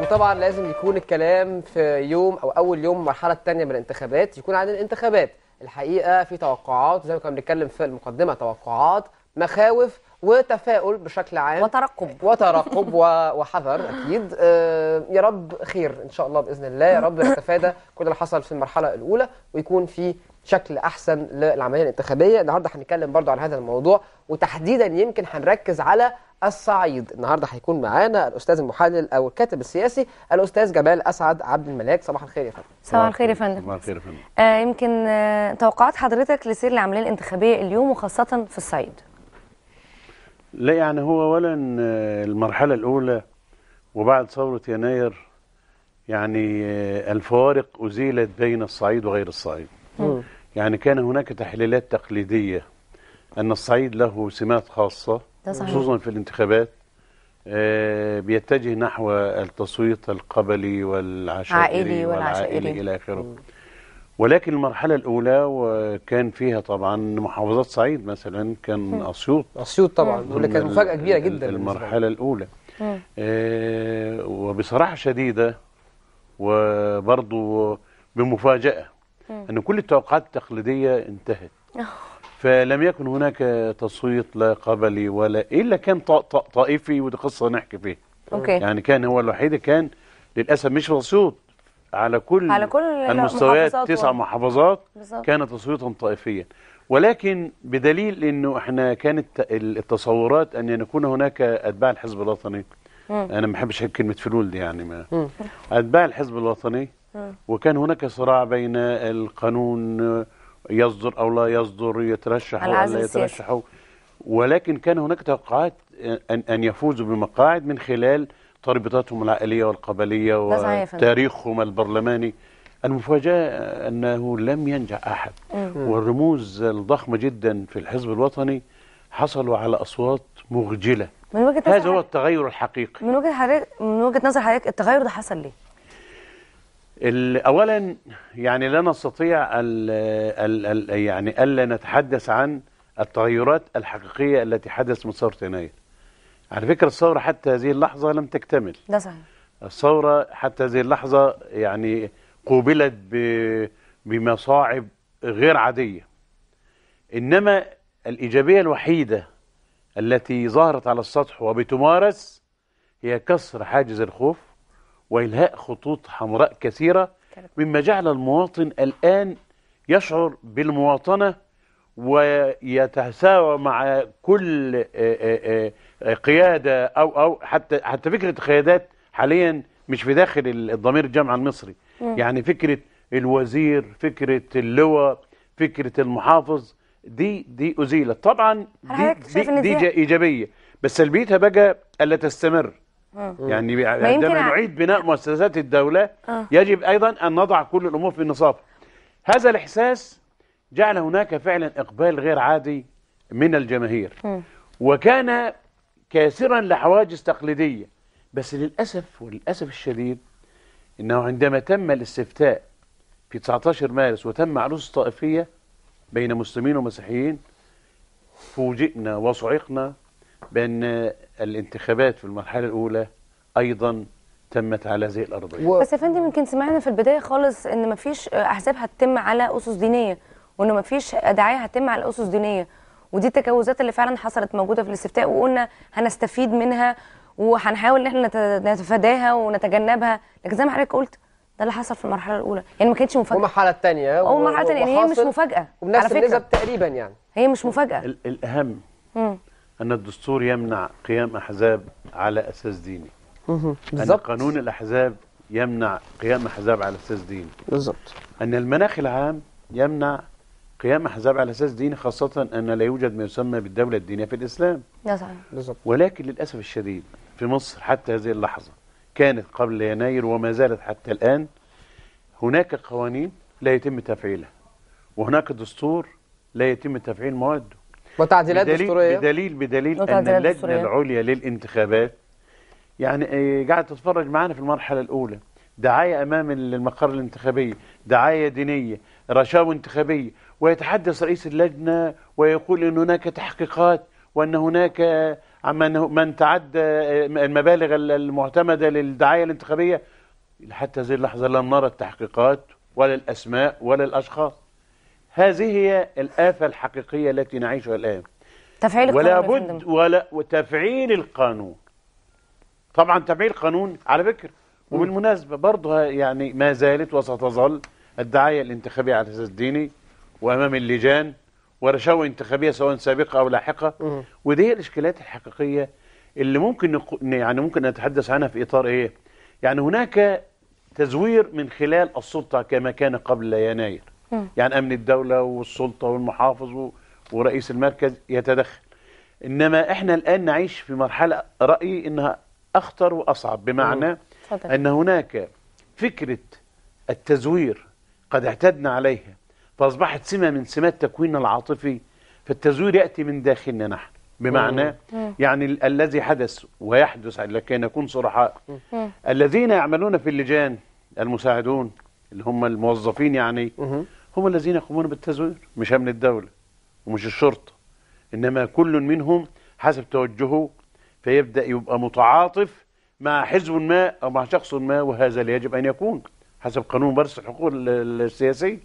وطبعا لازم يكون الكلام في يوم او اول يوم المرحله الثانيه من الانتخابات يكون عن الانتخابات الحقيقه في توقعات زي ما كنا بنتكلم في المقدمه توقعات مخاوف وتفاؤل بشكل عام وترقب وترقب وحذر اكيد آه، يا رب خير ان شاء الله باذن الله يا رب نتفادى كل اللي حصل في المرحله الاولى ويكون في شكل احسن للعمليه الانتخابيه النهارده هنتكلم برضو عن هذا الموضوع وتحديدا يمكن هنركز على الصعيد النهارده هيكون معانا الاستاذ المحلل او الكاتب السياسي الاستاذ جمال اسعد عبد الملاك صباح الخير يا فندم صباح الخير يا فندم صباح الخير يا فندم آه يمكن آه توقعات حضرتك لسير العمليه الانتخابيه اليوم وخاصه في الصعيد لا يعني هو اولا آه، المرحله الاولى وبعد ثوره يناير يعني آه، الفوارق ازيلت بين الصعيد وغير الصعيد م. يعني كان هناك تحليلات تقليديه أن الصعيد له سمات خاصة خصوصا في الانتخابات آه، بيتجه نحو التصويت القبلي والعشائري والعائلي إلى آخره ولكن المرحلة الأولى وكان فيها طبعا محافظات صعيد مثلا كان أسيوط أسيوط طبعا واللي كانت مفاجأة كبيرة جدا المرحلة الأولى آه، وبصراحة شديدة وبرضو بمفاجأة أن كل التوقعات التقليدية انتهت فلم يكن هناك تصويت لا قبلي ولا إلا كان طائفي ودي قصة نحكي فيها أوكي. يعني كان هو الوحيد كان للأسف مش مصوت على كل, على كل المستويات تسع محافظات بالزبط. كان تصويتا طائفيا ولكن بدليل انه احنا كانت التصورات ان يكون هناك اتباع الحزب الوطني مم. انا ما بحبش كلمه فلول دي يعني ما مم. اتباع الحزب الوطني مم. وكان هناك صراع بين القانون يصدر او لا يصدر يترشح او لا يترشح ولكن كان هناك توقعات ان ان يفوزوا بمقاعد من خلال تربطاتهم العائليه والقبليه وتاريخهم البرلماني المفاجاه انه لم ينجح احد والرموز الضخمه جدا في الحزب الوطني حصلوا على اصوات مخجله من وجهه هذا هو التغير الحقيقي من وجهه حضرتك من وجهه نظر حضرتك التغير ده حصل ليه؟ اولا يعني لا نستطيع الـ الـ الـ يعني الا نتحدث عن التغيرات الحقيقيه التي حدثت من ثوره يناير. على فكره الثوره حتى هذه اللحظه لم تكتمل. ده صحيح. الثوره حتى هذه اللحظه يعني قوبلت بمصاعب غير عاديه. انما الايجابيه الوحيده التي ظهرت على السطح وبتمارس هي كسر حاجز الخوف وإلهاء خطوط حمراء كثيرة مما جعل المواطن الآن يشعر بالمواطنة ويتساوى مع كل آه، آه، آه، قيادة أو أو حتى حتى فكرة القيادات حاليا مش في داخل الضمير الجامعة المصري يعني فكرة الوزير فكرة اللواء فكرة المحافظ دي دي أزيلت طبعا دي, دي, دي, دي إيجابية بس سلبيتها بقى ألا تستمر آه. يعني عندما نعيد بناء مؤسسات الدولة آه. يجب أيضا أن نضع كل الأمور في النصاب هذا الإحساس جعل هناك فعلا إقبال غير عادي من الجماهير آه. وكان كاسرا لحواجز تقليدية بس للأسف وللأسف الشديد أنه عندما تم الاستفتاء في 19 مارس وتم عروس الطائفية بين مسلمين ومسيحيين فوجئنا وصعقنا بأن الانتخابات في المرحلة الأولى أيضا تمت على هذه الأرضية و... بس يا فندم يمكن سمعنا في البداية خالص أن مفيش أحزاب هتتم على أسس دينية ما مفيش ادعيه هتتم على أسس دينية ودي التجاوزات اللي فعلا حصلت موجودة في الاستفتاء وقلنا هنستفيد منها وهنحاول ان احنا نتفاداها ونتجنبها لكن زي ما حضرتك قلت ده اللي حصل في المرحله الاولى يعني ما كانتش مفاجاه والمرحله الثانيه والمرحله الثانيه يعني هي مش مفاجاه وبنفس النسب تقريبا يعني هي مش مفاجاه الاهم مم. أن الدستور يمنع قيام أحزاب على أساس ديني أن قانون الأحزاب يمنع قيام أحزاب على أساس ديني بالظبط أن المناخ العام يمنع قيام أحزاب على أساس ديني خاصة أن لا يوجد ما يسمى بالدولة الدينية في الإسلام بالظبط ولكن للأسف الشديد في مصر حتى هذه اللحظة كانت قبل يناير وما زالت حتى الآن هناك قوانين لا يتم تفعيلها وهناك دستور لا يتم تفعيل مواده وتعديلات دستوريه بدليل بدليل ان اللجنه دستورية. العليا للانتخابات يعني إيه، قاعده تتفرج معانا في المرحله الاولى دعايه امام المقر الانتخابيه دعايه دينيه رشاوى انتخابيه ويتحدث رئيس اللجنه ويقول ان هناك تحقيقات وان هناك من من تعدى إيه، المبالغ المعتمده للدعايه الانتخابيه حتى هذه اللحظه لم نرى التحقيقات ولا الاسماء ولا الاشخاص هذه هي الآفة الحقيقية التي نعيشها الآن تفعيل ولا بد ولا وتفعيل القانون طبعا تفعيل قانون على فكرة وبالمناسبة برضه يعني ما زالت وستظل الدعاية الانتخابية على أساس ديني وأمام اللجان ورشاوى انتخابية سواء سابقة أو لاحقة ودي هي الإشكالات الحقيقية اللي ممكن يعني ممكن نتحدث عنها في إطار إيه يعني هناك تزوير من خلال السلطة كما كان قبل يناير يعني امن الدوله والسلطه والمحافظ ورئيس المركز يتدخل انما احنا الان نعيش في مرحله رايي انها اخطر واصعب بمعنى ان هناك فكره التزوير قد اعتدنا عليها فاصبحت سمه من سمات تكويننا العاطفي فالتزوير ياتي من داخلنا نحن بمعنى مم. يعني ال الذي حدث ويحدث لكي نكون صرحاء الذين يعملون في اللجان المساعدون اللي هم الموظفين يعني مم. هم الذين يقومون بالتزوير مش امن الدوله ومش الشرطه انما كل منهم حسب توجهه فيبدا يبقى متعاطف مع حزب ما او مع شخص ما وهذا لا يجب ان يكون حسب قانون مارس الحقوق السياسيه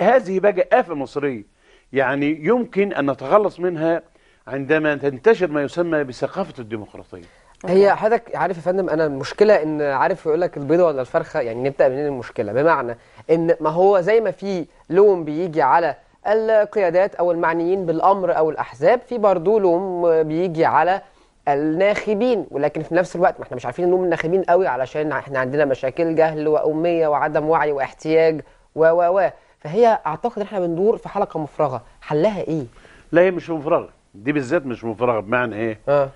هذه بقى افه مصريه يعني يمكن ان نتخلص منها عندما تنتشر ما يسمى بثقافه الديمقراطيه هي حضرتك عارف يا فندم انا المشكله ان عارف يقول لك البيضه ولا الفرخه يعني نبدا منين المشكله بمعنى ان ما هو زي ما في لوم بيجي على القيادات او المعنيين بالامر او الاحزاب في برضه لوم بيجي على الناخبين ولكن في نفس الوقت ما احنا مش عارفين نلوم الناخبين قوي علشان احنا عندنا مشاكل جهل واميه وعدم وعي واحتياج و و و فهي اعتقد ان احنا بندور في حلقه مفرغه حلها ايه لا هي مش مفرغه دي بالذات مش مفرغه بمعنى ايه اه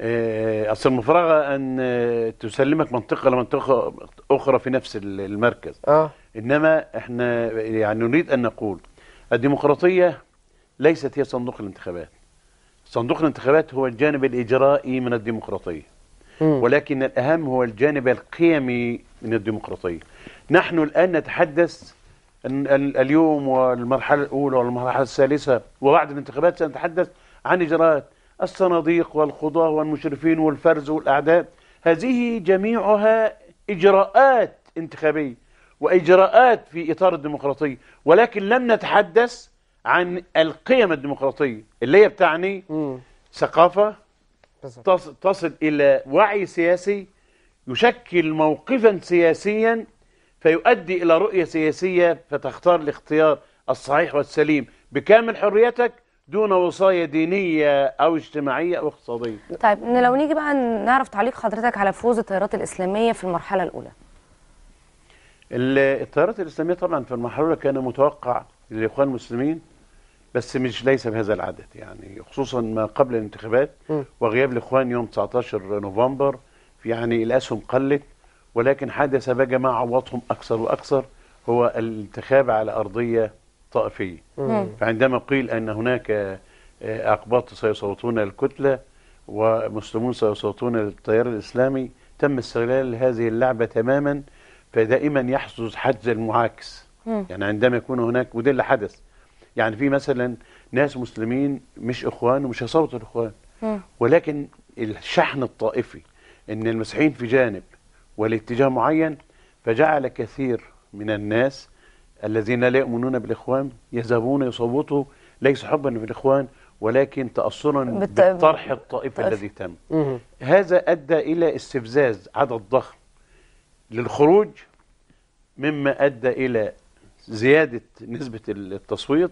آه، اصل المفرغه ان آه، تسلمك منطقه لمنطقه اخرى في نفس المركز اه انما احنا يعني نريد ان نقول الديمقراطيه ليست هي صندوق الانتخابات صندوق الانتخابات هو الجانب الاجرائي من الديمقراطيه م. ولكن الاهم هو الجانب القيمي من الديمقراطيه نحن الان نتحدث اليوم والمرحله الاولى والمرحله الثالثه وبعد الانتخابات سنتحدث عن اجراءات الصناديق والقضاة والمشرفين والفرز والأعداد هذه جميعها إجراءات انتخابية وإجراءات في إطار الديمقراطية ولكن لم نتحدث عن القيم الديمقراطية اللي هي بتعني ثقافة تصل إلى وعي سياسي يشكل موقفا سياسيا فيؤدي إلى رؤية سياسية فتختار الاختيار الصحيح والسليم بكامل حريتك دون وصاية دينية أو اجتماعية أو اقتصادية طيب لو نيجي بقى نعرف تعليق حضرتك على فوز التيارات الإسلامية في المرحلة الأولى التيارات الإسلامية طبعا في المرحلة الأولى كان متوقع للإخوان المسلمين بس مش ليس بهذا العدد يعني خصوصا ما قبل الانتخابات وغياب الإخوان يوم 19 نوفمبر في يعني الأسهم قلت ولكن حدث بقى ما عوضهم أكثر وأكثر هو الانتخاب على أرضية طائفية فعندما قيل أن هناك آه، أقباط سيصوتون الكتلة ومسلمون سيصوتون التيار الإسلامي تم استغلال هذه اللعبة تماما فدائما يحدث حجز المعاكس مم. يعني عندما يكون هناك وده اللي حدث يعني في مثلا ناس مسلمين مش إخوان ومش هيصوتوا الإخوان مم. ولكن الشحن الطائفي ان المسيحيين في جانب والاتجاه معين فجعل كثير من الناس الذين لا يؤمنون بالإخوان يذهبون يصوتوا ليس حبا في الإخوان ولكن تأثرا بت... بالطرح الطائفي الذي تم هذا أدى إلى استفزاز عدد ضخم للخروج مما أدى إلى زيادة نسبة التصويت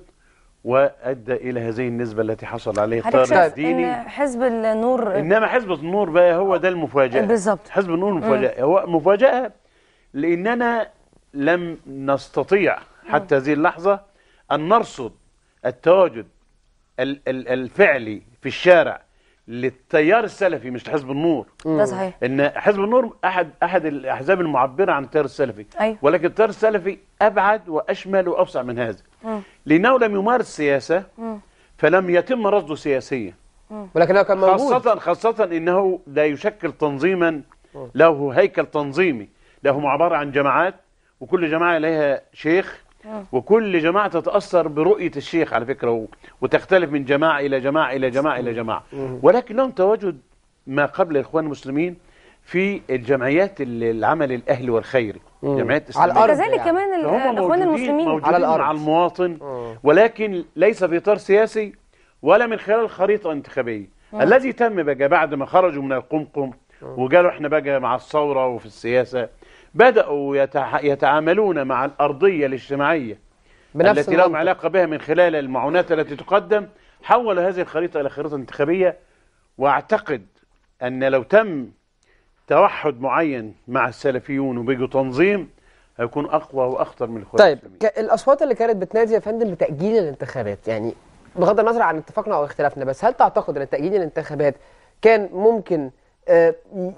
وأدى إلى هذه النسبة التي حصل عليها طارق الديني حزب النور إنما حزب النور بقى هو ده المفاجأة بالظبط حزب النور مفاجأة هو مفاجأة لأننا لم نستطيع حتى هذه اللحظة أن نرصد التواجد الفعلي في الشارع للتيار السلفي مش لحزب النور ده صحيح ان حزب النور احد احد الاحزاب المعبره عن التيار السلفي أيوه. ولكن التيار السلفي ابعد واشمل واوسع من هذا لانه لم يمارس سياسه فلم يتم رصده سياسيا ولكنه كان موجود خاصه خاصه انه لا يشكل تنظيما له هيكل تنظيمي له عباره عن جماعات وكل جماعة لها شيخ آه. وكل جماعة تتأثر برؤية الشيخ على فكرة وتختلف من جماعة إلى جماعة إلى جماعة إلى جماعة ولكن لهم تواجد ما قبل الإخوان المسلمين في الجمعيات العمل الأهلي والخيري جمعيات على الأرض كذلك يعني. كمان الإخوان المسلمين على الأرض مع المواطن ولكن ليس في إطار سياسي ولا من خلال خريطة انتخابية الذي تم بقى بعد ما خرجوا من القمقم وقالوا احنا بقى مع الثورة وفي السياسة بدأوا يتعاملون مع الأرضية الاجتماعية التي لهم علاقة بها من خلال المعونات التي تقدم حول هذه الخريطة إلى خريطة انتخابية وأعتقد أن لو تم توحد معين مع السلفيون وبيجوا تنظيم هيكون اقوى واخطر من الخريطة طيب الاصوات اللي كانت بتنادي يا فندم بتاجيل الانتخابات يعني بغض النظر عن اتفاقنا او اختلافنا بس هل تعتقد ان تاجيل الانتخابات كان ممكن آه،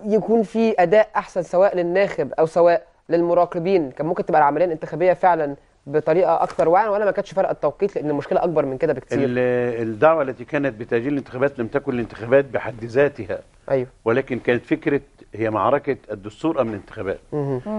يكون في اداء احسن سواء للناخب او سواء للمراقبين كان ممكن تبقى العمليه الانتخابيه فعلا بطريقه اكثر وعيا ولا ما كانتش فرق التوقيت لان المشكله اكبر من كده بكثير الدعوه التي كانت بتاجيل الانتخابات لم تكن الانتخابات بحد ذاتها ايوه ولكن كانت فكره هي معركه الدستور ام الانتخابات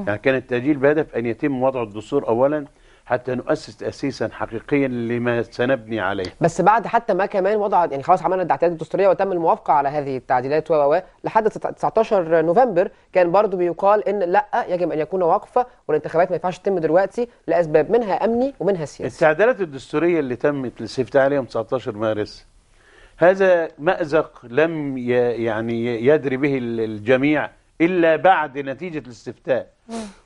يعني كان التاجيل بهدف ان يتم وضع الدستور اولا حتى نؤسس تاسيسا حقيقيا لما سنبني عليه بس بعد حتى ما كمان وضع يعني خلاص عملنا التعديلات الدستوريه وتم الموافقه على هذه التعديلات و لحد 19 نوفمبر كان برضو بيقال ان لا يجب ان يكون وقفه والانتخابات ما ينفعش تتم دلوقتي لاسباب منها امني ومنها سياسي التعديلات الدستوريه اللي تمت للسفتة عليهم 19 مارس هذا مأزق لم يعني يدري به الجميع إلا بعد نتيجة الاستفتاء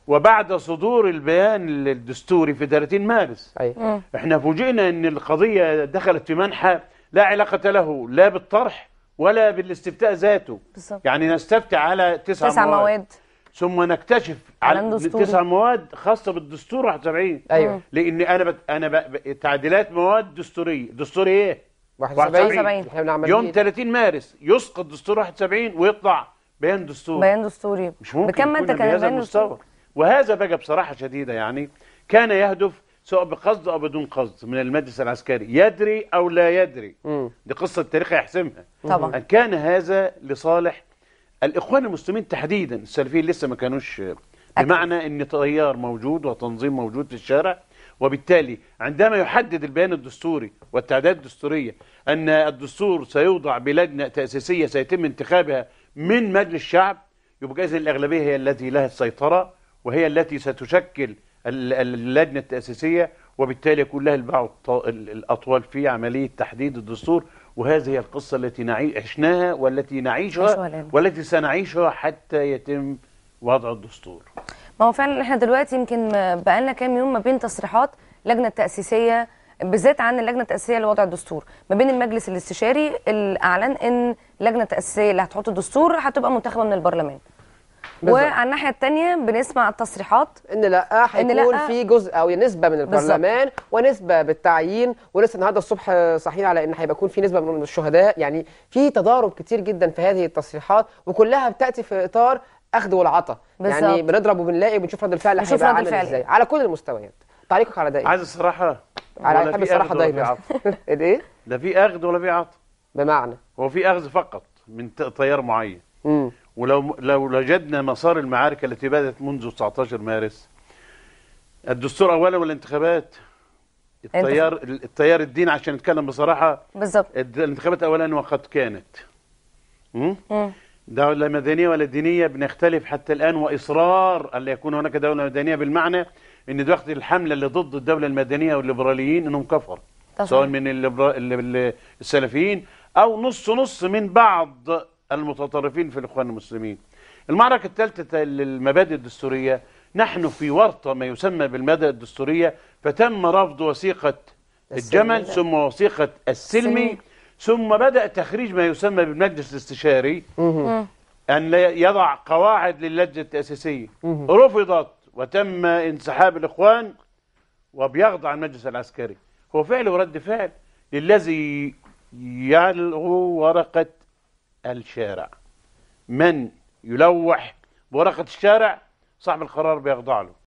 وبعد صدور البيان الدستوري في 30 مارس أي. احنا فوجئنا ان القضية دخلت في منحى لا علاقة له لا بالطرح ولا بالاستفتاء ذاته بالزبط. يعني نستفتي على تسع, تسع مواد. مواد ثم نكتشف على تسع مواد خاصة بالدستور 71 أيوة. لأن أنا بت... أنا ب... تعديلات مواد دستورية دستوري إيه؟ 71 يوم 30 إيه؟ مارس يسقط دستور 71 ويطلع بيان دستوري بيان دستوري مش ممكن بكم انت كان بيان المستوى وهذا بقى بصراحه شديده يعني كان يهدف سواء بقصد او بدون قصد من المجلس العسكري يدري او لا يدري م. دي قصه التاريخ هيحسمها طبعا كان هذا لصالح الاخوان المسلمين تحديدا السلفيين لسه ما كانوش بمعنى ان تيار موجود وتنظيم موجود في الشارع وبالتالي عندما يحدد البيان الدستوري والتعداد الدستوريه ان الدستور سيوضع بلجنه تاسيسيه سيتم انتخابها من مجلس الشعب يبقى إذن الأغلبية هي التي لها السيطرة وهي التي ستشكل اللجنة التأسيسية وبالتالي يكون لها البعض الأطول في عملية تحديد الدستور وهذه هي القصة التي عشناها والتي نعيشها والتي سنعيشها حتى يتم وضع الدستور ما هو فعلا احنا دلوقتي يمكن بقالنا كام يوم ما بين تصريحات لجنة تأسيسية بالذات عن اللجنه التاسيسيه لوضع الدستور ما بين المجلس الاستشاري اللي اعلن ان اللجنه التاسيسيه اللي هتحط الدستور هتبقى منتخبه من البرلمان وعلى الناحيه الثانيه بنسمع التصريحات ان لا هيكون في جزء او نسبه من البرلمان بالزبط. ونسبه بالتعيين ولسه النهارده الصبح صحيين على ان هيبقى يكون في نسبه من الشهداء يعني في تضارب كتير جدا في هذه التصريحات وكلها بتاتي في اطار اخذ والعطاء يعني بنضرب وبنلاقي وبنشوف رد الفعل هيبقى عامل إيه. ازاي على كل المستويات تعليقك على ده إيه؟ عايز الصراحه على حسب الصراحه دايما الايه؟ لا في اخذ ولا في عطاء بمعنى هو في اخذ فقط من تيار معين مم. ولو لو لجدنا مسار المعارك التي بدات منذ 19 مارس الدستور اولا والانتخابات التيار التيار الدين عشان نتكلم بصراحه بالظبط الانتخابات اولا وقد كانت امم دولة مدنية ولا دينية بنختلف حتى الآن وإصرار أن يكون هناك دولة مدنية بالمعنى ان دلوقتي الحمله اللي ضد الدوله المدنيه والليبراليين انهم كفر سواء من الليبرا... السلفيين او نص نص من بعض المتطرفين في الاخوان المسلمين المعركه الثالثه للمبادئ الدستوريه نحن في ورطه ما يسمى بالمبادئ الدستوريه فتم رفض وثيقه الجمل ثم وثيقه السلمي ثم بدا تخريج ما يسمى بالمجلس الاستشاري ان يضع قواعد للجنه التاسيسيه رفضت وتم انسحاب الإخوان وبيخضع المجلس العسكري هو فعل ورد فعل للذي يلغو ورقة الشارع من يلوح بورقة الشارع صاحب القرار بيخضع له